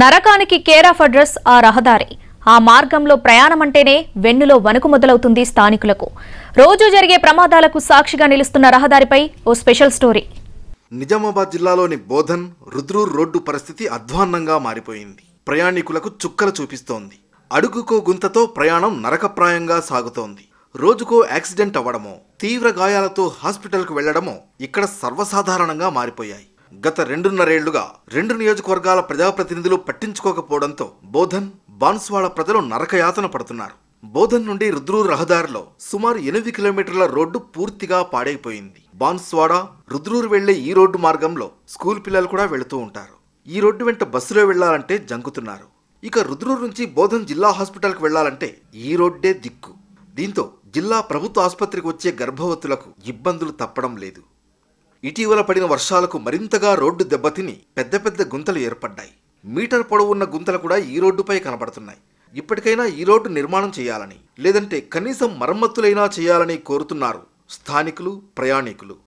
నరకానికి care of address ఆ రహదారి ఆ మార్గంలో ప్రయాణం అంటేనే వెన్నులో వణుకు మొదలవుతుంది స్థానికులకు రోజు జరిగే ప్రమాదాలకు సాక్షిగా నిలుస్తున్న రహదారిపై ఓ స్పెషల్ స్టోరీ నిజామాబాద్ జిల్లాలోని బోధన్ రుద్రూర్ రోడ్డు పరిస్థితి అధ్వాన్నంగా మారిపోయింది ప్రయాణికులకు చుక్కలు చూపిస్తోంది అడుగుకో గుంతతో ప్రయాణం నరకప్రాయంగా సాగుతోంది రోజుకో యాక్సిడెంట్ అవ్వడమో తీవ్ర గాయాలతో హాస్పిటల్కు వెళ్లడమో ఇక్కడ సర్వసాధారణంగా మారిపోయాయి గత రెండున్నరేళ్లుగా రెండు నియోజకవర్గాల ప్రజాప్రతినిధులు పట్టించుకోకపోవడంతో బోధన్ బాన్స్వాడ ప్రజలు నరకయాతన పడుతున్నారు బోధన్ నుండి రుద్రూర్ రహదారిలో సుమారు ఎనిమిది కిలోమీటర్ల రోడ్డు పూర్తిగా పాడైపోయింది బాన్స్వాడ రుద్రూరు వెళ్లే ఈ రోడ్డు మార్గంలో స్కూల్ పిల్లలు కూడా వెళుతూ ఉంటారు ఈ రోడ్డు వెంట బస్సులో వెళ్లాలంటే జంకుతున్నారు ఇక రుద్రూరు నుంచి బోధన్ జిల్లా హాస్పిటల్కి వెళ్లాలంటే ఈ రోడ్డే దిక్కు దీంతో జిల్లా ప్రభుత్వ ఆసుపత్రికి వచ్చే గర్భవతులకు ఇబ్బందులు తప్పడం లేదు ఇటీవల పడిన వర్షాలకు మరింతగా రోడ్డు దెబ్బతిని పెద్ద పెద్ద గుంతలు ఏర్పడ్డాయి మీటర్ పొడవున్న గుంతలు కూడా ఈ రోడ్డుపై కనబడుతున్నాయి ఇప్పటికైనా ఈ రోడ్డు నిర్మాణం చేయాలని లేదంటే కనీసం మరమ్మతులైనా చేయాలని కోరుతున్నారు స్థానికులు ప్రయాణికులు